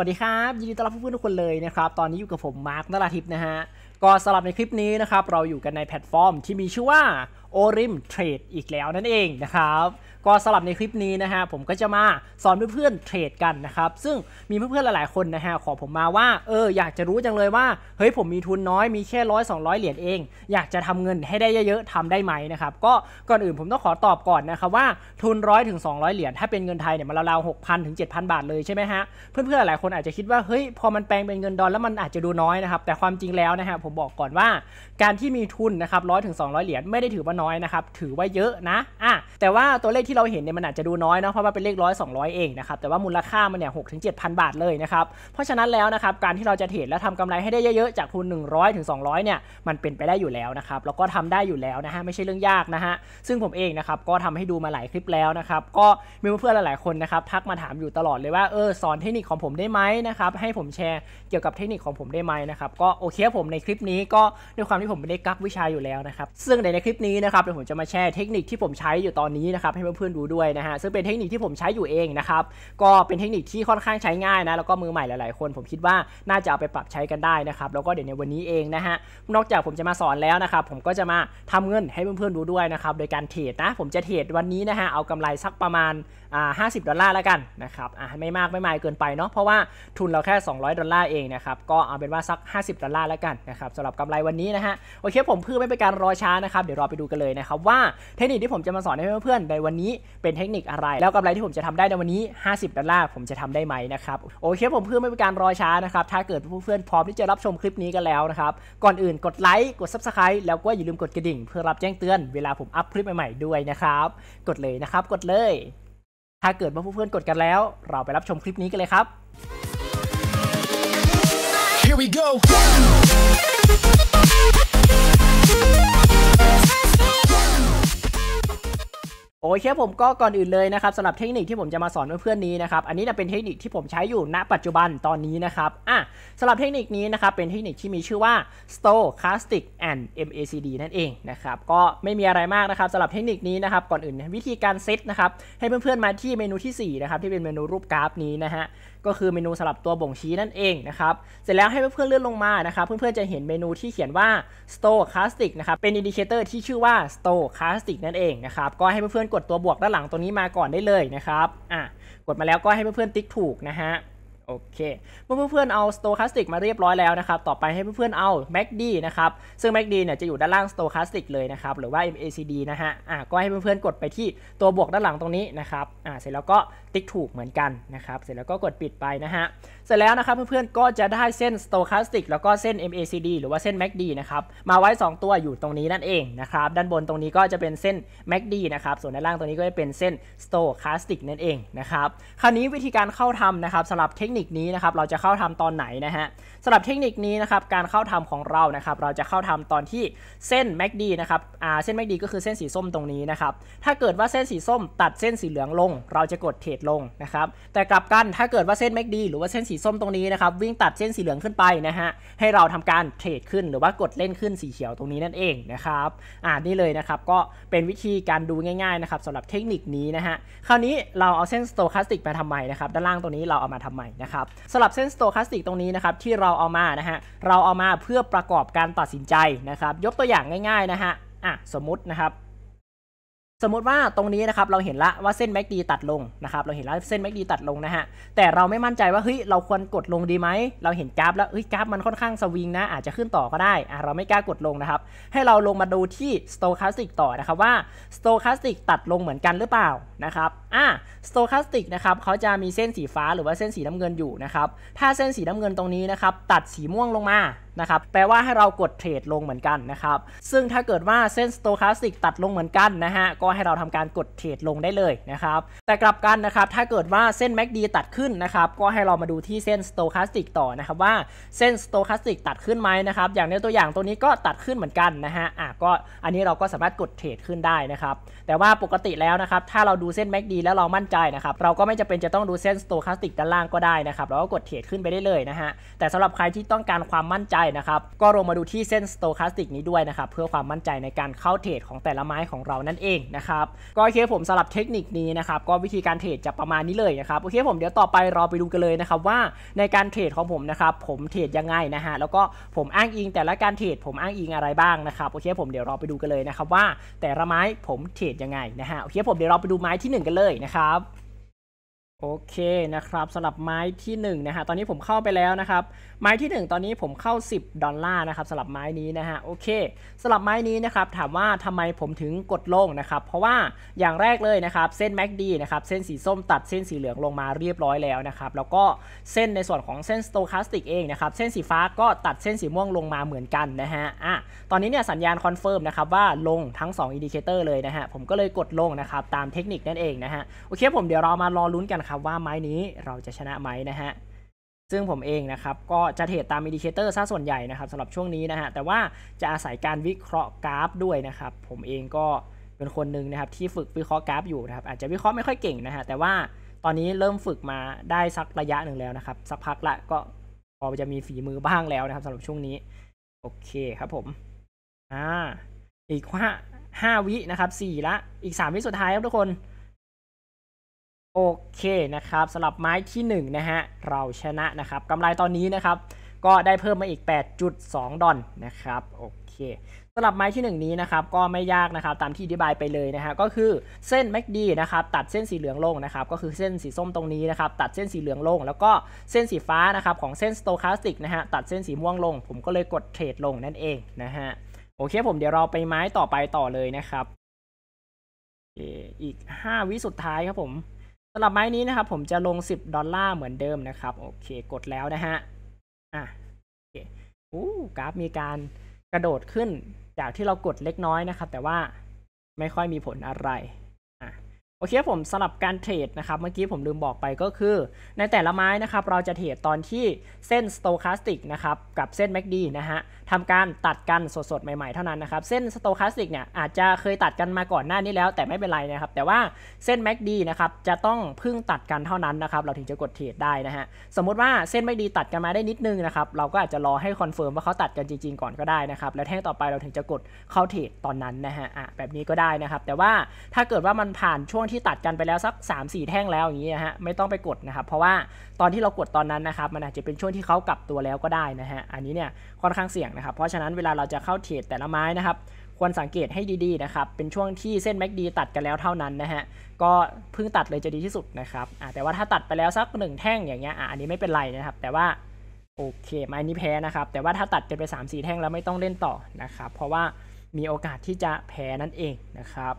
วัสดีครับ ยินดีต้อนรับเพื่อนๆทุกคนเลยนะครับ ตอนนี้อยู่กับผม มาร์คนราทิพย์นะฮะก็สำหรับในคลิปนี้นะครับ เราอยู่กันในแพลตฟอร์มที่มีชื่อว่า o r i m Trade อีกแล้วนั่นเองนะครับก็สำหรับในคลิปนี้นะฮะผมก็จะมาสอนเพื่อนๆเทรดกันนะครับซึ่งมีเพื่อนๆหลายๆคนนะฮะขอผมมาว่าเอออยากจะรู้จังเลยว่าเฮ้ยผมมีทุนน้อยมีแค่ร้อยสองร้อยเหรียญเอง อยากจะทำเงินให้ได้เยอะๆทำได้ไหมนะครับก็ก่อนอื่นผมต้องขอตอบก่อนนะครับว่าทุนร้อยถึงสองร้อยเหรียญถ้าเป็นเงินไทยเนี่ยมันราวๆหกพันถึงเจ็ดพันบาทเลยใช่ไหมฮะเพื่อนๆหลายคนอาจจะคิดว่าเฮ้ยพอมันแปลงเป็นเงินดอลแล้วมันอาจจะดูน้อยนะครับแต่ความจริงแล้วนะฮะผมบอกก่อนว่าการที่มีทุนนะครับร้อยถึงสองเหรียญไม่ได้ถือว่าน้อยนะครับถือว่าเยอะนะอ่ะแต่ว่าตัวเลขที่เราเห็นเนี่ยมันอาจจะดูน้อยเนาะเพราะว่าเป็นเลขร้อยสองร้อยเองนะครับแต่ว่ามูลค่ามันเนี่ยหกถึงเจ็ดพันบาทเลยนะครับเพราะฉะนั้นแล้วนะครับการที่เราจะเทรดและทำกำไรให้ได้เยอะๆจากทุน 1 0 0ร้อถึงสองเนี่ยมันเป็นไปได้อยู่แล้วนะครับแล้วก็ทำได้อยู่แล้วนะฮะไม่ใช่เรื่องยากนะฮะซึ่งผมเองนะครับก็ทำให้ดูมาหลายคลิปแล้วนะครับก็มีเพื่อนหลายๆคนนะครับทักมาถามอยู่ตลอดเลยว่าเออสอนเทคนิคของผมได้ไหมนะครับให้ผมแชร์เกี่ยวกับเทคนิคของผมได้ไหมนะครับก็โอเคผมในคลิปนี้ก็ด้วยความที่ที่ผมไม่ได้กักวิชาอยู่แล้วนะครับซึ่งในคลิปนี้นะครับเดี๋ยวผมจะมาแชร์เทคนิคที่ผมใช้อยู่ตอนนี้นะครับให้เพื่อนๆดูด้วยนะฮะซึ่งเป็นเทคนิคที่ผมใช้อยู่เองนะครับก็เป็นเทคนิคที่ค่อนข้างใช้ง่ายนะแล้วก็มือใหม่หลาย ๆ คนผมคิดว่าน่าจะเอาไปปรับใช้กันได้นะครับแล้วก็เดี๋ยวในวันนี้เองนะฮะนอกจากผมจะมาสอนแล้วนะครับผมก็จะมาทำเงินให้เพื่อนๆดูด้วยนะครับโดยการเทรดนะผมจะเทรดวันนี้นะฮะเอากำไรสักประมาณอ่าห้าสิบดอลลาร์แล้วกันนะครับอ่าไม่มากไม่มายเกินไปเนาะเพราะว่าทุนเราแค่200ดอลลาร์เองนะครับก็เอาเป็นว่าสัก50ดอลลาร์แล้วกันนะครับสำหรับกำไรวันนี้นะฮะโอเคผมเพื่อไม่เป็นการรอช้า นะครับ เดี๋ยวรอไปดูกันเลยนะครับว่า เทคนิคที่ผมจะมาสอนให้เพื่อนๆในวันนี้เป็นเทคนิคอะไร แล้วกำไรที่ผมจะทำได้ในวันนี้ 50 ดอลลาร์ผมจะทำได้ไหมนะครับโอเคผมเพื่อไม่เป็นการรอช้านะครับถ้าเกิดเพื่อนๆพร้อมที่จะรับชมคลิปนี้กันแล้วนะครับก่อนอื่นกดไลค์กดซับสไคร b e แล้วก็อย่าลืมกดกระดิ่ง เพื่อรับแจ้งเตือนเวลาผมอัพคลิปใหม่ๆด้วยนะครับกดเลยนะครับ กดเลย ถ้าเกิดว่าเพื่อนๆกดกันแล้ว เราไปรับชมคลิปนี้กันเลยครับ Here we go. โอเคผมก็ก่อนอื่นเลยนะครับสำหรับเทคนิคที่ผมจะมาสอนเพื่อนๆนี้นะครับ อันนี้จะเป็นเทคนิคที่ผมใช้อยู่ณปัจจุบันตอนนี้นะครับอ่ะสำหรับเทคนิคนี้นะครับเป็นเทคนิคที่มีชื่อว่า stochastic and MACD นั่นเองนะครับก็ไม่มีอะไรมากนะครับสำหรับเทคนิคนี้นะครับก่อนอื่นวิธีการเซตนะครับ ให้เพื่อนๆมาที่เมนูที่4 นะครับที่เป็นเมนูรูปกราฟนี้นะฮะก็คือเมนูสำหรับตัวบ่งชี้นั่นเองนะครับ เสร็จแล้วให้เพื่อนๆเลื่อนลงมานะครับเพื่อนๆจะเห็นเมนูที่เขียนว่า stochastic นะครับเป็นอินดิเคเตอร์ที่ชื่อว่า stochastic นั่นเองนะครับก็ให้เพื่อนๆกดตัวบวกด้านหลังตรงนี้มาก่อนได้เลยนะครับอ่ะกดมาแล้วก็ให้เพื่อนๆติ๊กถูกนะฮะโอเคเมื่อเพื่อนๆเอา stochastic มาเรียบร้อยแล้วนะครับต่อไปให้เพื่อนๆเอา MACD นะครับซึ่ง MACD เนี่ยจะอยู่ด้านล่าง stochastic เลยนะครับหรือว่า MACD นะฮะอ่ะก็ให้เพื่อนๆกดไปที่ตัวบวกด้านหลังตรงนี้นะครับอ่ะเสร็จแล้วก็ติ๊กถูกเหมือนกันนะครับ เสร็จแล้วก็กดปิดไปนะฮะ เสร็จแล้วนะครับเพื่อนๆก็จะได้เส้น stochastic แล้วก็เส้น MACD หรือว่าเส้น MACD นะครับ มาไว้ 2 ตัวอยู่ตรงนี้นั่นเองนะครับ ด้านบนตรงนี้ก็จะเป็นเส้น MACD นะครับ ส่วนด้านล่างตรงนี้ก็จะเป็นเส้น stochastic นั่นเองนะครับ คราวนี้วิธีการเข้าทำนะครับสำหรับเทคนิคนี้นะครับเราจะเข้าทำตอนไหนนะฮะสำหรับเทคนิคนี้นะครับการเข้าทำของเรานะครับเราจะเข้าทำตอนที่เส้น MACD นะครับอ่าเส้น MACD ก็คือเส้นสีส้มตรงนี้นะครับ ถ้าเกิดว่าเส้นสีส้ม ตัดเส้นสีเหลืองลง เราจะกดเทรดลงนะครับแต่กลับกันถ้าเกิดว่าเส้นมกดีหรือว่าเส้นสีส้มตรงนี้นะครับ วิ่งตัดเส้นสีเหลืองขึ้นไปนะฮะให้เราทำการเทรดขึ้นหรือว่ากดเล่นขึ้นสีเขียวตรงนี้นั่นเองนะครับ อ่านี่เลยนะครับก็เป็นวิธีการดูง่าย ๆ นะครับสำหรับเทคนิคนี้นะฮะคราวนี้เราเอาเส้นสโตคาสติกมาทำไมนะครับด้านล่างตรงนี้เราเอามาทำไมนะครับสำหรับเส้นสโตคาสติกตรงนี้นะครับที่เราเอามานะฮะเราเอามาเพื่อประกอบการตัดสินใจนะครับ ยกตัวอย่างง่ายๆนะฮะอ่ะสมมตินะครับสมมติว่าตรงนี้นะครับเราเห็นละว่าเส้นแม็กดีตัดลงนะครับเราเห็นละเส้นแม็กดีตัดลงนะฮะแต่เราไม่มั่นใจว่าเฮ้ยเราควรกดลงดีไหมเราเห็นกราฟแล้วเฮ้ยกราฟมันค่อนข้างสวิงนะอาจจะขึ้นต่อก็ได้อ่ะเราไม่กล้ากดลงนะครับให้เราลงมาดูที่สโตคาสติกต่อนะครับว่าสโตคาสติกตัดลงเหมือนกันหรือเปล่านะครับอ่ะสโตคาสติกนะครับเขาจะมีเส้นสีฟ้าหรือว่าเส้นสีน้ำเงินอยู่นะครับถ้าเส้นสีน้ำเงินตรงนี้นะครับตัดสีม่วงลงมานะครับแปลว่าให้เรากดเทรดลงเหมือนกันนะครับซึ่งถ้าเกิดว่าเส้นสโตคาสติกตัดลงเหมือนกันนะฮะก็ก็ให้เราทำการกดเทรดลงได้เลยนะครับแต่กลับกันนะครับ ถ้าเกิดว่าเส้น MACD ตัดขึ้นนะครับก็ให้เรามาดูที่เส้น Stochastic ต่อนะครับว่าเส้น Stochastic ตัดขึ้นไหมนะครับอย่างในตัวอย่างตัวนี้ก็ตัดขึ้นเหมือนกันนะฮะอ่ะก็อันนี้เราก็สามารถกดเทรดขึ้นได้นะครับแต่ว่าปกติแล้วนะครับถ้าเราดูเส้น MACD แล้วเรามั่นใจนะครับ เราก็ไม่จำเป็นจะต้องดูเส้น Stochastic ด้านล่างก็ได้นะครับเราก็กดเทรดขึ้นไปได้เลยนะฮะแต่สำหรับใครที่ต้องการความมั่นใจนะครับ ก็ลงมาดูที่เส้น Stochastic นี้ด้วยนะครับเพื่อความมั่นใจในการเข้าเทรดของแต่ละไม้ของเรานั่นเองนะะครับก็โอเคผมสำหรับเทคนิคนี้นะครับ ก็วิธีการเทรดจะประมาณนี้เลยนะครับโอเคผมเดี๋ยวต่อไปรอไปดูกันเลยนะครับ ว่าในการเทรดของผมนะครับ ผมเทรดยังไงนะฮะแล้วก็ผมอ้างอิงแต่ละการเทรดผมอ้างอิงอะไรบ้างนะครับโอเคผมเดี๋ยวรอไปดูกันเลยนะครับ ว่าแต่ละไม้ผมเทรดยังไงนะฮะโอเคผมเดี๋ยวเราไปดูไม้ที่ 1 กันเลยนะครับ โอเคนะครับสำหรับไม้ที่1นะฮะตอนนี้ผมเข้าไปแล้วนะครับไม้ที่ 1 ตอนนี้ผมเข้า 10 ดอลลาร์นะครับสลับไม้นี้นะฮะโอเคสลับไม้นี้นะครับถามว่าทำไมผมถึงกดลงนะครับเพราะว่าอย่างแรกเลยนะครับเส้นแม็กดีนะครับเส้นสีส้มตัดเส้นสีเหลืองลงมาเรียบร้อยแล้วนะครับแล้วก็เส้นในส่วนของเส้นสโตคาสติกเองนะครับเส้นสีฟ้าก็ตัดเส้นสีม่วงลงมาเหมือนกันนะฮะอ่ะตอนนี้เนี่ยสัญญาณคอนเฟิร์มนะครับว่าลงทั้ง2อินดิเคเตอร์เลยนะฮะผมก็เลยกดลงนะครับตามเทคนิคนั่นเองนะฮะโอเคผมเดี๋ยวเรามารอลุ้นกันครับว่าไม้นี้เราจะชนะไหมนะฮะซึ่งผมเองนะครับก็จะเทรดตามอินดิเคเตอร์ซะส่วนใหญ่นะครับสำหรับช่วงนี้นะฮะ แต่ว่าจะอาศัยการวิเคราะห์กราฟด้วยนะครับ ผมเองก็เป็นคนหนึ่งนะครับที่ฝึกวิเคราะห์กราฟอยู่นะครับ อาจจะวิเคราะห์ไม่ค่อยเก่งนะฮะ แต่ว่าตอนนี้เริ่มฝึกมาได้สักระยะหนึ่งแล้วนะครับสักพักละก็พอจะมีฝีมือบ้างแล้วนะครับสำหรับช่วงนี้โอเคครับผมอ่าอีกว่าห้าวินะครับสี่ละอีกสามวิสุดท้ายครับทุกคนโอเคนะครับสำหรับไม้ที่1นะฮะ เราชนะนะครับกำไรตอนนี้นะครับ ก็ได้เพิ่มมาอีก 8.2ดอนนะครับโอเคสำหรับไม้ที่ 1 นี้นะครับก็ไม่ยากนะครับตามที่อธิบายไปเลยนะฮะก็คือเส้นแมกดีนะครับ ตัดเส้นสีเหลืองลงนะครับ ก็คือเส้นสีส้มตรงนี้นะครับ ตัดเส้นสีเหลืองลง แล้วก็เส้นสีฟ้านะครับของเส้นสโตคาสติกนะฮะตัดเส้นสีม่วงลง ผมก็เลยกดเทรดลงนั่นเองนะฮะโอเคผมเดี๋ยวเราไปไม้ต่อไปต่อเลยนะครับอีก 5 วิสุดท้ายครับผมำหรับไม้นี้นะครับ ผมจะลง 10 ดอลลาร์เหมือนเดิมนะครับ โอเคกดแล้วนะฮะอ่ะโอเคอ้กราฟมีการกระโดดขึ้น จากที่เรากดเล็กน้อยนะครับ แต่ว่าไม่ค่อยมีผลอะไรโอเคผมสลับการเทรดนะครับเมื่อกี้ผมลืมบอกไปก็คือ ในแต่ละไม้นะครับเราจะเทรดตอนที่เส้นสโตคาสติกนะครับกับเส้นแมกดีนะฮะทำการตัดกันสด ๆ ใหม่ๆเท่านั้นนะครับเส้นสโตคาสติกเนี่ยอาจจะเคยตัดกันมาก่อนหน้านี้แล้วแต่ไม่เป็นไรนะครับแต่ว่าเส้นแมกดีนะครับจะต้องพึ่งตัดกันเท่านั้นนะครับเราถึงจะกดเทรดได้นะฮะสมมติว่าเส้นแมกดีตัดกันมาได้นิดนึงนะครับเราก็อาจจะรอให้คอนเฟิร์มว่าเขาตัดกันจริงๆก่อนก็ได้นะครับแล้วแท่งต่อไปเราถึงจะกดเข้าเทรดตอนนั้นนะฮะอ่ะแบบนี้ก็ได้นะครับแต่ว่าถ้าเกิดว่ามันผ่านช่วงงที่ตัดกันไปแล้วสัก 3-4 แท่งแล้วอย่างนี้นะฮะไม่ต้องไปกดนะครับ เพราะว่าตอนที่เรากดตอนนั้นนะครับ มันอาจจะเป็นช่วงที่เขากลับตัวแล้วก็ได้นะฮะอันนี้เนี่ยค่อนข้างเสี่ยงนะครับ เพราะฉะนั้นเวลาเราจะเข้าเทรดแต่ละไม้นะครับ ควรสังเกตให้ดี ๆนะครับ เป็นช่วงที่เส้นแม็กดีตัดกันแล้วเท่านั้นนะฮะก็เพิ่งตัดเลยจะดีที่สุดนะครับแต่ว่าถ้าตัดไปแล้วสักหนึ่งแท่งอย่างเงี้ยอันนี้ไม่เป็นไรนะครับ แต่ว่าโอเคไม้นี้แพ้นะครับ แต่ว่าถ้าตัดกันไป3-4แท่งแล้วไม่ต้องเล่นต่อนะครับ เพราะว่ามีโอกาส ที่จะแพ้นั่นเองนะครับ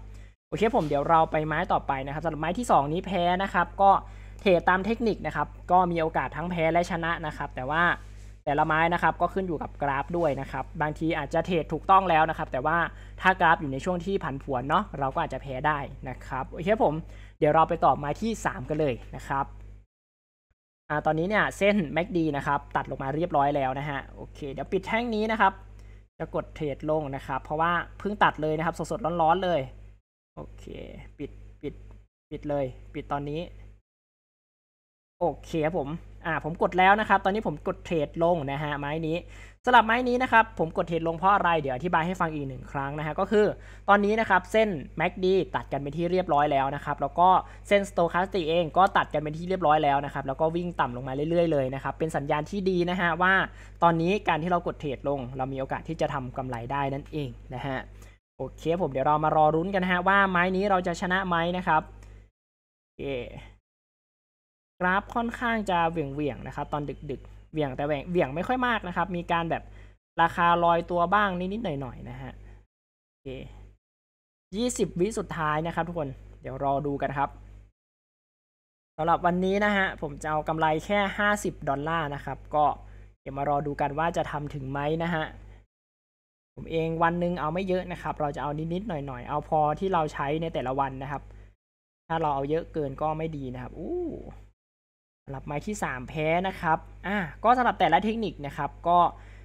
โอเคผมเดี๋ยวเราไปไม้ต่อไปนะครับสำหรับไม้ที่ 2 นี้แพ้นะครับก็เทรดตามเทคนิคนะครับก็มีโอกาสทั้งแพ้และชนะนะครับ แต่ว่าแต่ละไม้นะครับก็ขึ้นอยู่กับกราฟด้วยนะครับ บางทีอาจจะเทรดถูกต้องแล้วนะครับ แต่ว่าถ้ากราฟอยู่ในช่วงที่ผันผวนเนาะเราก็อาจจะแพ้ได้นะครับโอเคผมเดี๋ยวเราไปต่อไม้ที่ 3 กันเลยนะครับอ่าตอนนี้เนี่ยเส้น MACD นะครับตัดลงมาเรียบร้อยแล้วนะฮะโอเคเดี๋ยวปิดแท่งนี้นะครับ จะกดเทรดลงนะครับ เพราะว่าเพิ่งตัดเลยนะครับ สดๆร้อนๆเลยโอเคปิดปิดปิดเลย ปิดตอนนี้โอเคผมอ่าผมกดแล้วนะครับตอนนี้ผมกดเทรดลงนะฮะไม้นี้สลับไม้นี้นะครับ ผมกดเทรดลงเพราะอะไรเดี๋ยวอธิบายให้ฟังอีกหนึ่งครั้งนะฮะก็คือตอนนี้นะครับเส้น MACD ตัดกันเป็นที่เรียบร้อยแล้วนะครับแล้วก็เส้น Stochastic เองก็ตัดกันเป็นที่เรียบร้อยแล้วนะครับแล้วก็วิ่งต่ำลงมาเรื่อยๆเลยนะครับเป็นสัญญาณที่ดีนะฮะว่าตอนนี้การที่เรากดเทรดลง เรามีโอกาสที่จะทำกำไรได้นั่นเองนะฮะโอเคผมเดี๋ยวเรามารอรุ้นกันฮะว่าไม้นี้เราจะชนะไหมนะครับเคกราฟค่อนข้างจะเหวี่ยงเวียงนะครับ ตอนดึกดึกเหวี่ยงแต่เหวี่ยงไม่ค่อยมากนะครับ มีการแบบราคาลอยตัวบ้างนิดๆหน่อยๆนะฮะโอเคยี่สิบวิสุดท้ายนะครับ ทุกคนเดี๋ยวรอดูกันครับสำหรับวันนี้นะฮะผมจะเอากำไรแค่ห้าสิบดอลลาร์นะครับ ก็ เดี๋ยวมารอดูกันว่าจะทำถึงไหมนะฮะผมเองวันหนึ่งเอาไม่เยอะนะครับเราจะเอานิดๆหน่อยๆเอาพอที่เราใช้ในแต่ละวันนะครับ ถ้าเราเอาเยอะเกินก็ไม่ดีนะครับอู้สำหรับไม้ที่ 3 แพ้นะครับอ่ะก็สำหรับแต่ละเทคนิคนะครับ ก็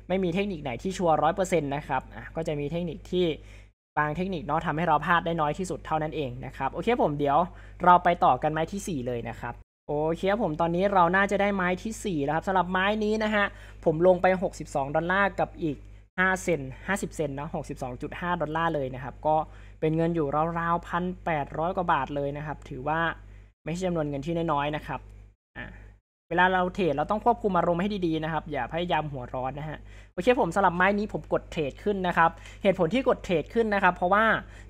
ไม่มีเทคนิคไหนที่ชัวร์ร้อยเปอร์เซ็นต์นะครับอ่ะก็จะมีเทคนิคที่บางเทคนิคเนาะทำให้เราพลาดได้น้อยที่สุดเท่านั้นเองนะครับ โอเคผมเดี๋ยวเราไปต่อกันไม้ที่ 4 เลยนะครับโอเคผมตอนนี้เราน่าจะได้ไม้ที่4แล้วครับสำหรับไม้นี้นะฮะผมลงไป 62ดอลลาร์กับอีก5เซน50เซนเนาะ62.5 ดอลลาร์เลยนะครับ ก็เป็นเงินอยู่ราวๆ 1,800 กว่าบาทเลยนะครับ ถือว่าไม่ใช่จำนวนเงินที่น้อยๆนะครับอ่าลาเราเทรดเราต้องควบคุมอารมณ์ให้ดีๆนะครับ อย่าพยายามหัวร้อนนะฮะโอเคผมสลับไม้นี้ผมกดเทรดขึ้นนะครับ เหตุผลที่กดเทรดขึ้นนะครับ เพราะว่า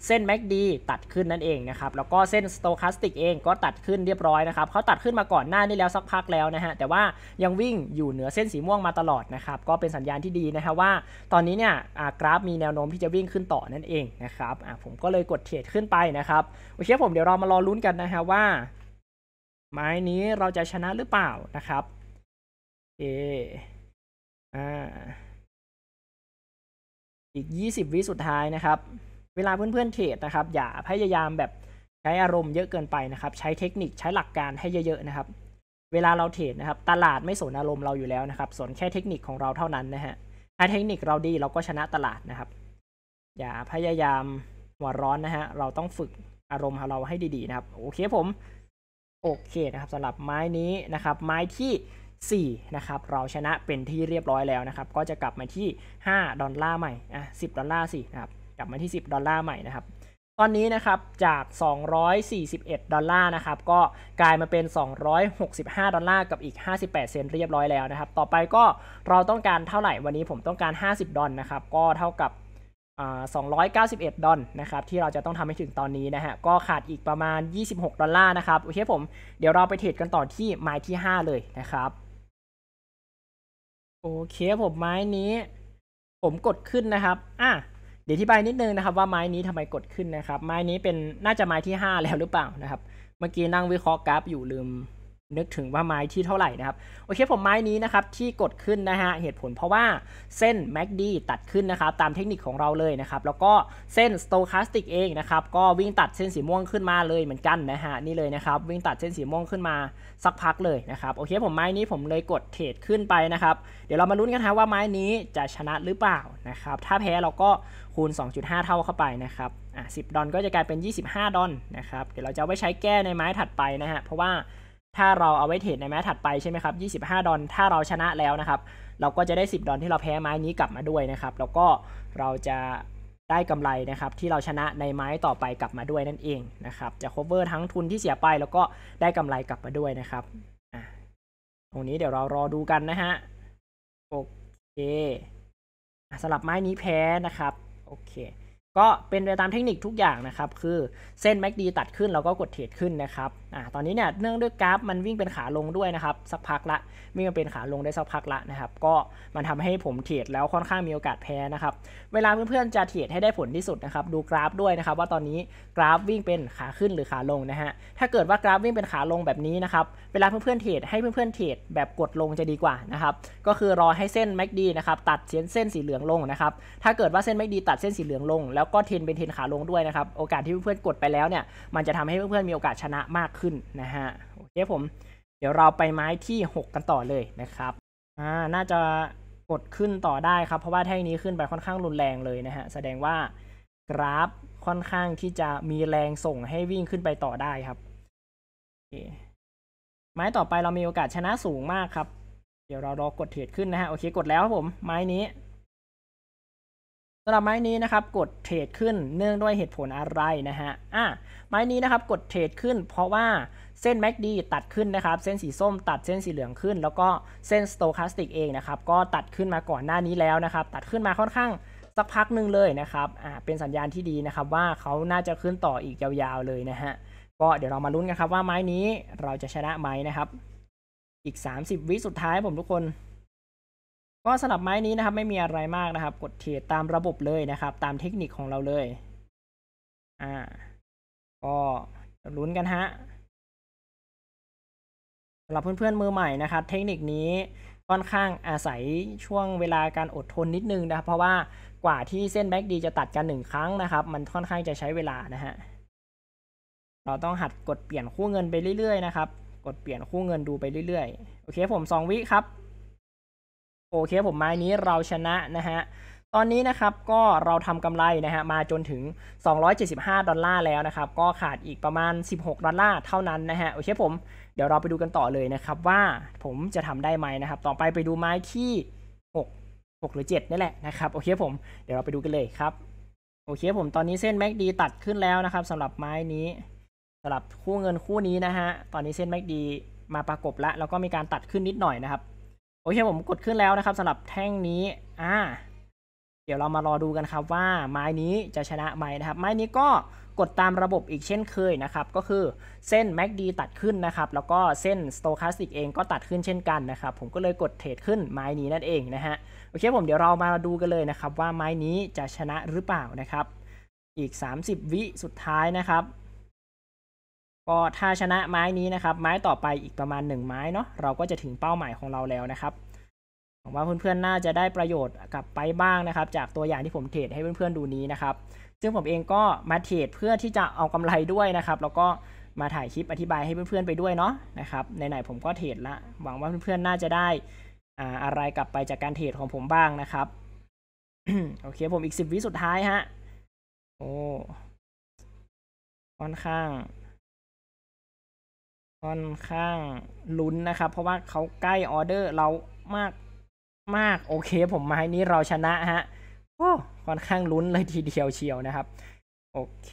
เส้น MACD ตัดขึ้นนั่นเองนะครับ แล้วก็เส้น Stochastic เองก็ตัดขึ้นเรียบร้อยนะครับเขาตัดขึ้นมาก่อนหน้านี้แล้วสักพักแล้วนะฮะแต่ว่ายังวิ่งอยู่เหนือเส้นสีม่วงมาตลอดนะครับก็เป็นสัญญาณที่ดีนะฮะว่าตอนนี้เนี่ยกราฟมีแนวโน้มที่จะวิ่งขึ้นต่อนั่นเองนะครับผมก็เลยกดเทรดขึ้นไปนะครับโอเคผมเดี๋ยวเรามารอลุ้นกันนะฮะว่าไม้นี้เราจะชนะหรือเปล่านะครับ เออ่าอีกยี่สิบวิสุดท้ายนะครับ เวลาเพื่อนๆเทรดนะครับ อย่าพยายามแบบ ใช้อารมณ์เยอะเกินไปนะครับ ใช้เทคนิคใช้หลักการให้เยอะๆนะครับ เวลาเราเทรดนะครับ ตลาดไม่สนอารมณ์เราอยู่แล้วนะครับสนแค่เทคนิคของเราเท่านั้นนะฮะ ถ้าเทคนิคเราดีเราก็ชนะตลาดนะครับ อย่าพยายามหัวร้อนนะฮะเราต้องฝึกอารมณ์ของเราให้ดีๆนะครับ โอเคผมโอเคนะครับสำหรับไม้นี้นะครับไม้ที่4นะครับเราชนะเป็นที่เรียบร้อยแล้วนะครับก็จะกลับมาที่5ดอลลาร์ใหม่อ่ะิบดอลลาร์ส่นะครับกลับมาที่10ดอลลาร์ใหม่นะครับตอนนี้นะครับจาก241ดอลลาร์นะครับก็กลายมาเป็น265ดอลลาร์กับอีก58เซนเรียบร้อยแล้วนะครับต่อไปก็เราต้องการเท่าไหร่วันนี้ผมต้องการ 50 ดอลนะครับก็เท่ากับ291 ดอลนะครับที่เราจะต้องทำให้ถึงตอนนี้นะฮะก็ขาดอีกประมาณ 26 ดอลลาร์นะครับโอเคผม เดี๋ยวเราไปเทรดกันต่อที่ไม้ที่ 5 เลยนะครับ โอเคผมไม้นี้ ผมกดขึ้นนะครับอ่ะเดี๋ยวอธิบายนิดนึงนะครับว่าไม้นี้ทำไมกดขึ้นนะครับ ไม้นี้เป็นน่าจะไม้ที่ 5 แล้วหรือเปล่านะครับ เมื่อกี้นั่งวิเคราะห์กราฟอยู่ลืมนึกถึงว่าไม้ที่เท่าไหร่นะครับ โอเคผมไม้นี้นะครับ ที่กดขึ้นนะฮะ เหตุผลเพราะว่าเส้น MACD ตัดขึ้นนะครับ ตามเทคนิคของเราเลยนะครับ แล้วก็เส้น Stochastic เองนะครับ ก็วิ่งตัดเส้นสีม่วงขึ้นมาเลยเหมือนกันนะฮะ นี่เลยนะครับ วิ่งตัดเส้นสีม่วงขึ้นมาสักพักเลยนะครับ โอเคผมไม้นี้ผมเลยกดเทรดขึ้นไปนะครับเดี๋ยวเรามาลุ้นกันฮะว่าไม้นี้จะชนะหรือเปล่านะครับถ้าแพ้เราก็คูณ 2.5 เท่าเข้าไปนะครับอ่ะสิดอนก็จะกลายเป็น 25ดอนนะครับเดี๋ยวเราจะไว้ใช้แก้ในไม้ถัดไปนะฮะเพราะว่าถ้าเราเอาไว้เทรดในแม้ถัดไปใช่ไหมครับ 25 ดอลถ้าเราชนะแล้วนะครับ เราก็จะได้ 10 ดอลที่เราแพ้ไม้นี้กลับมาด้วยนะครับ แล้วก็เราจะได้กำไรนะครับ ที่เราชนะในไม้ต่อไปกลับมาด้วยนั่นเองนะครับ จะ cover ทั้งทุนที่เสียไป แล้วก็ได้กำไรกลับมาด้วยนะครับตรงนี้เดี๋ยวเรารอดูกันนะฮะ โอเคสำหรับไม้นี้แพ้นะครับ โอเคก็เป็นไปตามเทคนิคทุกอย่างนะครับคือเส้น MACD ตัดขึ้นเราก็กดเทรดขึ้นนะครับอ่าตอนนี้เนี่ยเนื่องด้วยกราฟมันวิ่งเป็นขาลงด้วยนะครับสักพักละวิ่งเป็นขาลงได้สักพักละนะครับก็มันทำให้ผมเทรดแล้วค่อนข้างมีโอกาสแพ้นะครับเวลาเพื่อนๆจะเทรดให้ได้ผลที่สุดนะครับดูกราฟด้วยนะครับว่าตอนนี้กราฟวิ่งเป็นขาขึ้นหรือขาลงนะฮะถ้าเกิดว่ากราฟวิ่งเป็นขาลงแบบนี้นะครับเวลาเพื่อนๆเทรดให้เพื่อนๆเทรดแบบกดลงจะดีกว่านะครับก็คือรอให้เส้น MACD นะครับตัดเส้นสีเหลืองลงนะครับถ้าเกิดว่าเส้น MACD ตัดเส้นสีเหลืองลงแล้วแล้วก็เทนเป็นเทนขาลงด้วยนะครับ โอกาสที่เพื่อนๆกดไปแล้วเนี่ย มันจะทำให้เพื่อนๆมีโอกาสชนะมากขึ้นนะฮะโอเคผม เดี๋ยวเราไปไม้ที่ 6 กันต่อเลยนะครับ อ่า น่าจะกดขึ้นต่อได้ครับ เพราะว่าแท่งนี้ขึ้นไปค่อนข้างรุนแรงเลยนะฮะแสดงว่ากราฟค่อนข้างที่จะมีแรงส่งให้วิ่งขึ้นไปต่อได้ครับไม้ต่อไปเรามีโอกาสชนะสูงมากครับ เดี๋ยวเรารอกดเทรดขึ้นนะฮะโอเคกดแล้วครับผมไม้นี้สำหรับไม้นี้นะครับกดเทรดขึ้นเนื่องด้วยเหตุผลอะไรนะฮะ อ่ะ ไม้นี้นะครับกดเทรดขึ้น เพราะว่าเส้นแม็กดีตัดขึ้นนะครับเส้นสีส้ม ตัดเส้นสีเหลืองขึ้นแล้วก็เส้นสโตคาสติกเองนะครับก็ตัดขึ้นมาก่อนหน้านี้แล้วนะครับตัดขึ้นมาค่อนข้างสักพักหนึ่งเลยนะครับ อ่าเป็นสัญญาณที่ดีนะครับว่าเขาน่าจะขึ้นต่ออีกยาวๆเลยนะฮะ ก็เดี๋ยวเรามาลุ้นกันครับว่าไม้นี้เราจะชนะไหมนะครับ อีก 30 วิสุดท้ายผมทุกคนก็สำหรับไม้นี้นะครับไม่มีอะไรมากนะครับ กดเทรดตามระบบเลยนะครับ ตามเทคนิคของเราเลย อ่าก็ลุ้นกันฮะสำหรับเพื่อนๆมือใหม่นะครับ เทคนิคนี้ค่อนข้างอาศัยช่วงเวลาการอดทนนิดนึงนะครับ เพราะว่ากว่าที่เส้นแบ็กดีจะตัดกันหนึ่งครั้งนะครับ มันค่อนข้างจะใช้เวลานะฮะเราต้องหัดกดเปลี่ยนคู่เงินไปเรื่อยๆนะครับ กดเปลี่ยนคู่เงินดูไปเรื่อยๆโอเค ผมสองวิครับโอเคผมไม้นี้เราชนะนะฮะ ตอนนี้นะครับก็เราทำกำไรนะฮะมาจนถึง 275ดอลลาร์แล้วนะครับ ก็ขาดอีกประมาณ 16ดอลลาร์เท่านั้นนะฮะโอเคผมเดี๋ยวเราไปดูกันต่อเลยนะครับว่าผมจะทำได้ไหมนะครับต่อไปไปดูไม้ที่ 6 6 หรือ 7นี่แหละนะครับโอเคผม เดี๋ยวเราไปดูกันเลยครับโอเคผมตอนนี้เส้นแม็กดีตัดขึ้นแล้วนะครับสำหรับไม้นี้สำหรับคู่เงินคู่นี้นะฮะตอนนี้เส้นแม็กดีมาประกบละแล้วก็มีการตัดขึ้นนิดหน่อยนะครับโอเคผมกดขึ้นแล้วนะครับสำหรับแท่งนี้ อ่า เดี๋ยวเรามารอดูกันครับว่าไม้นี้จะชนะไหมนะครับ ไม้นี้ก็กดตามระบบอีกเช่นเคยนะครับ ก็คือเส้น MACD ตัดขึ้นนะครับ แล้วก็เส้น Stochastic เองก็ตัดขึ้นเช่นกันนะครับ ผมก็เลยกดเทรดขึ้นไม้นี้นั่นเองนะฮะโอเคผมเดี๋ยวเรามาดูกันเลยนะครับ ว่าไม้นี้จะชนะหรือเปล่านะครับ อีก 30 วิสุดท้ายนะครับก็ถ้าชนะไม้นี้นะครับ ไม้ต่อไปอีกประมาณ1ไม้เนาะเราก็จะถึงเป้าหมายของเราแล้วนะครับ หวังว่าเพื่อนๆน่าจะได้ประโยชน์กลับไปบ้างนะครับ จากตัวอย่างที่ผมเทรดให้เพื่อนๆดูนี้นะครับ ซึ่งผมเองก็มาเทรดเพื่อที่จะเอากำไรด้วยนะครับ แล้วก็มาถ่ายคลิปอธิบายให้เพื่อนๆ ไปด้วยเนาะนะครับไหนๆผมก็เทรดละหวังว่าเพื่อนๆน่าจะได้อะไรกลับไปจากการเทรดของผมบ้างนะครับโอเค ผมอีกสิบวิสุดท้ายฮะโอ้ค่อนข้างค่อนข้างลุ้นนะครับ เพราะว่าเขาใกล้ออเดอร์เรามากมากโอเคผมมาให้นี้เราชนะฮะโอ้ค่อนข้างลุ้นเลยทีเดียวเชียวนะครับ โอเค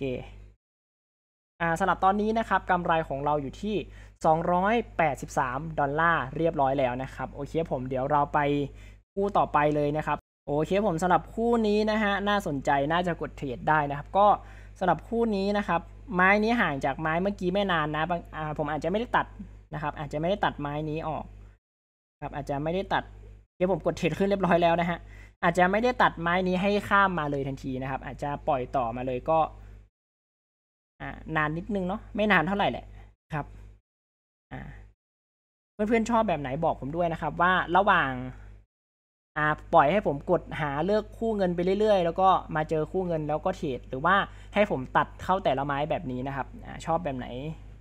อ่าสำหรับตอนนี้นะครับกำไรของเราอยู่ที่ 283ดอลลาร์เรียบร้อยแล้วนะครับ โอเคผมเดี๋ยวเราไปคู่ต่อไปเลยนะครับ โอเคผมสำหรับคู่นี้นะฮะน่าสนใจน่าจะกดเทรดได้นะครับ ก็สำหรับคู่นี้นะครับไม้นี้ห่างจากไม้เมื่อกี้ไม่นานนะผมอาจจะไม่ได้ตัดนะครับ อาจจะไม่ได้ตัดไม้นี้ออก ครับ อาจจะไม่ได้ตัดเดี๋ยวผมกดเทรดขึ้นเรียบร้อยแล้วนะฮะอาจจะไม่ได้ตัดไม้นี้ให้ข้ามมาเลยทันทีนะครับ อาจจะปล่อยต่อมาเลยก็นานนิดนึงเนาะไม่นานเท่าไหร่แหละครับเพื่อนๆชอบแบบไหนบอกผมด้วยนะครับว่าระหว่างอ่าปล่อยให้ผมกดหาเลือกคู่เงินไปเรื่อยๆ แล้วก็มาเจอคู่เงินแล้วก็เทรดหรือว่าให้ผมตัดเข้าแต่ละไม้แบบนี้นะครับอชอบแบบไหน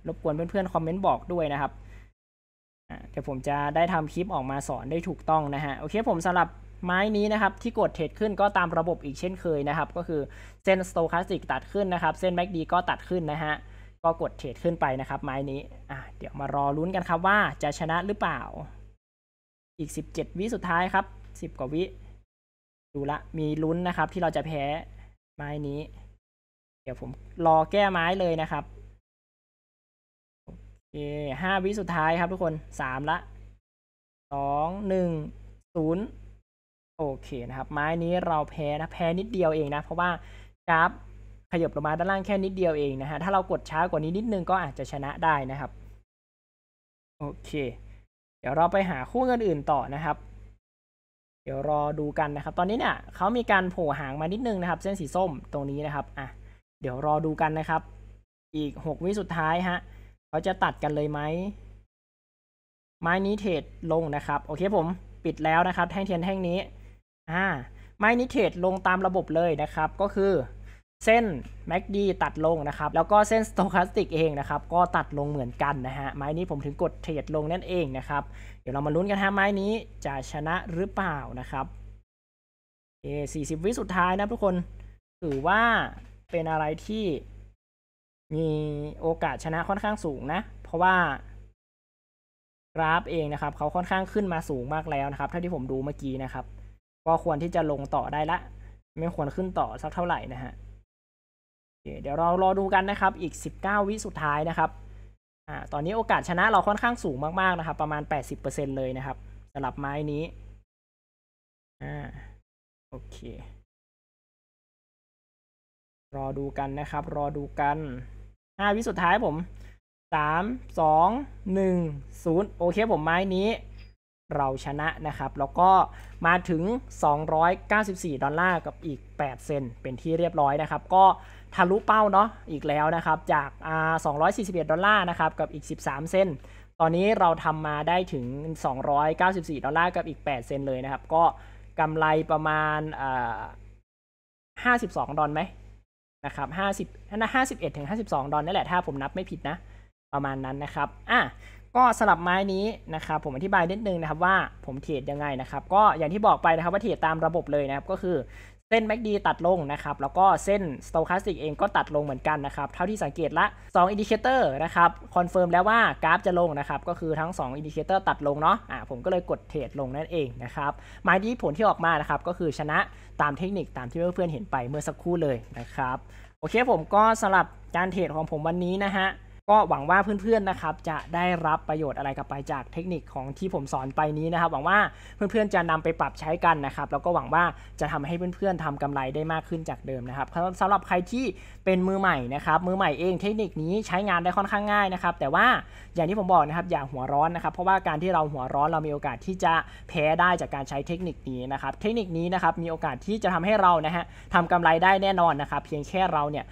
รบกวนเพื่อนๆคอมเมนต์บอกด้วยนะครับเดี๋ยวผมจะได้ทำคลิปออกมาสอนได้ถูกต้องนะฮะโอเคผมสำหรับไม้นี้นะครับที่กดเทรดขึ้นก็ตามระบบอีกเช่นเคยนะครับก็คือเส้นสโตคาสติกตัดขึ้นนะครับเส้นแม็กดีก็ตัดขึ้นนะฮะก็กดเทรดขึ้นไปนะครับ ไม้นี้อ่เดี๋ยวมารอลุ้นกันครับว่าจะชนะหรือเปล่าอีก 17 วิสุดท้ายครับ 10 กว่า วิ ดู ละ มี ลุ้น นะครับ ที่เราจะแพ้ไม้นี้ เดี๋ยว ผม รอ แก้ไม้เลยนะครับโอเคห้าวิ สุดท้ายครับ ทุกคนสามละสองหนึ่งศูนย์โอเค นะครับ ไม้นี้เราแพ้ นะ แพ้ นิดเดียวเอง นะ เพราะว่ากราฟขยับ ลงมา ด้านล่างแค่นิดเดียว เอง นะฮะ ถ้า เรา กด ช้า กว่านี้นิดนึง ก็อาจจะชนะได้นะครับ โอเคเดี๋ยวเราไปหาคู่เงินอื่นต่อนะครับ เดี๋ยวรอดูกันนะครับ ตอนนี้เนี่ยเขามีการโผล่หางมานิดนึงนะครับ เส้นสีส้มตรงนี้นะครับ อ่ะ เดี๋ยวรอดูกันนะครับ อีกหกวิสุดท้ายฮะเขาจะตัดกันเลยไหมไม้นี้เทรดลงนะครับ โอเคผมปิดแล้วนะครับ แท่งเทียนแท่งนี้ อ่า ไม้นี้เทรดลงตามระบบเลยนะครับ ก็คือเส้น MACD ตัดลงนะครับ แล้วก็เส้น Stochastic เองนะครับก็ตัดลงเหมือนกันนะฮะ ไม้นี้ผมถึงกดเทรดลงนั่นเองนะครับ เดี๋ยวเรามาลุ้นกันฮะไม้นี้จะชนะหรือเปล่านะครับเอ40 วิสุดท้ายนะทุกคนถือว่าเป็นอะไรที่ มีโอกาสชนะค่อนข้างสูงนะ เพราะว่ากราฟเองนะครับ เขาค่อนข้างขึ้นมาสูงมากแล้วนะครับเท่าที่ผมดูเมื่อกี้นะครับ ก็ควรที่จะลงต่อได้ละ ไม่ควรขึ้นต่อสักเท่าไหร่นะฮะเดี๋ยวเรารอดูกันนะครับอีก 19 วิสุดท้ายนะครับอ่าตอนนี้โอกาสชนะเราค่อนข้างสูงมากๆนะครับ ประมาณ80%เลยนะครับสำหรับไม้นี้อ่าโอเค รอดูกันนะครับรอดูกัน 5 วิสุดท้ายผม3 2 1 0โอเคผมไม้นี้ เราชนะนะครับแล้วก็มาถึง 294 ดอลลาร์กับอีก8เซนเป็นที่เรียบร้อยนะครับ ก็ทะลุเป้าเนาะอีกแล้วนะครับ จาก 241 ดอลลาร์นะครับกับอีก 13 เซนตอนนี้เราทำมาได้ถึง 294 ดอลลาร์กับอีก 8 เซนเลยนะครับ ก็กำไรประมาณ 52 ดอลไหมนะครับ 50น่า51ถึง 52 ดอลนั่นแหละถ้าผมนับไม่ผิดนะ ประมาณนั้นนะครับ อ่ะก็สลับไม้นี้นะครับ ผมอธิบายนิดนึงนะครับ ว่า ผมเทรดยังไงนะครับ ก็อย่างที่บอกไปนะครับว่าเทรดตามระบบเลยนะครับก็คือเส้นแม็กดีตัดลงนะครับแล้วก็เส้นสโตคาสติกเองก็ตัดลงเหมือนกันนะครับเท่าที่สังเกตละ2ดิเคเตอร์นะครับคอนเฟิร์มแล้วว่ากราฟจะลงนะครับก็คือทั้ง2ดิเคเตอร์ตัดลงเนาะอ่าผมก็เลยกดเทรดลงนั่นเองนะครับ หมายที่ผลที่ออกมานะครับก็คือชนะตามเทคนิคตามที่เพื่อนๆเห็นไปเมื่อสักครู่เลยนะครับโอเคผมก็สลับการเทรดของผมวันนี้นะฮะก็หวังว่าเพื่อนๆ นะครับจะได้รับประโยชน์อะไรกลับไปจากเทคนิคของที่ผมสอนไปนี้นะครับ หวังว่าเพื่อนๆ จะนำไปปรับใช้กันนะครับแล้วก็หวังว่าจะทำให้เพื่อนๆ ทำกำไรได้มากขึ้นจากเดิมนะครับสำหรับใครที่เป็นมือใหม่นะครับมือใหม่เองเทคนิคนี้ใช้งานได้ค่อนข้างง่ายนะครับแต่ว่าอย่างที่ผมบอกนะครับอย่าหัวร้อนนะครับเพราะว่าการที่เราหัวร้อนเรามีโอกาสที่จะแพ้ได้จากการใช้เทคนิคนี้นะครับเทคนิคนี้นะครับมีโอกาสที่จะทำให้เรานะฮะทำกำไรได้แน่นอนนะครับเพียงแค่เราเนี่ย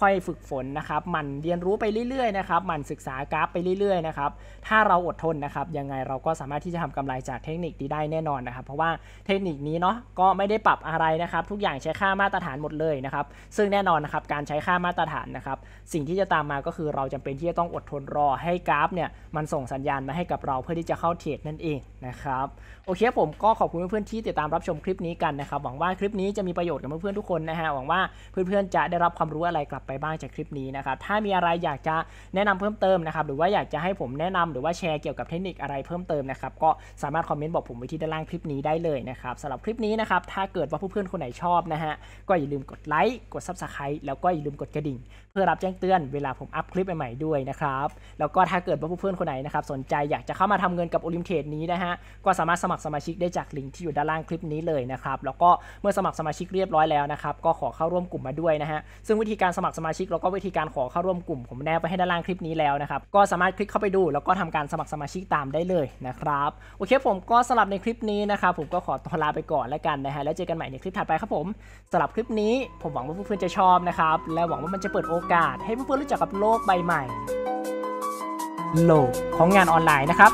ค่อย ๆฝึกฝนนะครับมันเรียนรู้ไปเรื่อยๆนะครับหมั่นศึกษากราฟไปเรื่อยๆนะครับถ้าเราอดทนนะครับยังไงเราก็สามารถที่จะทำกำไรจากเทคนิคนี้ได้แน่นอนนะครับ เพราะว่าเทคนิคนี้เนาะก็ไม่ได้ปรับอะไรนะครับทุกอย่างใช้ค่ามาตรฐานหมดเลยนะครับซึ่งแน่นอนนะครับการใช้ค่ามาตรฐานนะครับสิ่งที่จะตามมาก็คือเราจำเป็นที่จะต้องอดทนรอให้กราฟเนี่ยมันส่งสัญญาณมาให้กับเราเพื่อที่จะเข้าเทรดนั่นเองนะครับโอเคผมก็ขอบคุณเพื่อนๆที่ติดตามรับชมคลิปนี้กันนะครับ หวังว่าคลิปนี้จะมีประโยชน์กับเพื่อนๆทุกคนนะฮะหวังว่าเพื่อนๆจะได้รับความรู้อะไรกลับไปบ้างจากคลิปนี้นะครับถ้ามีอะไรอยากจะแนะนำเพิ่มเติมนะครับหรือว่าอยากจะให้ผมแนะนำหรือว่าแชร์เกี่ยวกับเทคนิคอะไรเพิ่มเติมนะครับก็สามารถคอมเมนต์บอกผมไว้ที่ด้านล่างคลิปนี้ได้เลยนะครับสำหรับคลิปนี้นะครับถ้าเกิดว่าเพื่อนๆคนไหนชอบนะฮะก็อย่าลืมกดไลค์กดซับสไครต์แล้วก็อย่าลืมกดกระดิ่ง เพื่อรับแจ้งเตือนเวลาผมอัพคลิปใหม่ๆด้วยนะครับแล้วก็ถ้าเกิดว่าเพื่อนๆคนไหนนะครับสนใจอยากจะเข้ามาทำเงินกับโอลิมเทดนี้นะฮะก็สามารถสมัครสมาชิกได้จากลิงก์ที่อยู่ด้านล่างคลิปนี้เลยนะครับแล้วก็เมื่อสมัครสมาชิกเรียบร้อยแล้วนะครับก็ขอเข้าร่วมกลุ่มมาด้วยนะฮะซึ่งวิธีการสมัครสมาชิกแล้วก็วิธีการขอเข้าร่วมกลุ่ม ผมแนบไปให้ด้านล่างางคลิปนี้แล้วนะครับ ก็สามารถคลิกเข้าไปดู แล้วก็ทำการสมัครสมาชิกตามได้เลยนะครับ โอเคผมก็สำหรับในคลิปนี้นะครับ ผมก็ขอตัวลาไปก่อนแล้วกันนะฮะแล้วเจอกันใหม่ในคลิปถัดไปครับผมสำหรับคลิปนี้ ผมหวังว่าเพื่อนๆจะชอบนะครับ และหวังว่ามันจะเปิดโอกาส ให้เพื่อนๆรู้จักกับโลกใบใหม่โลกของงานออนไลน์นะครับ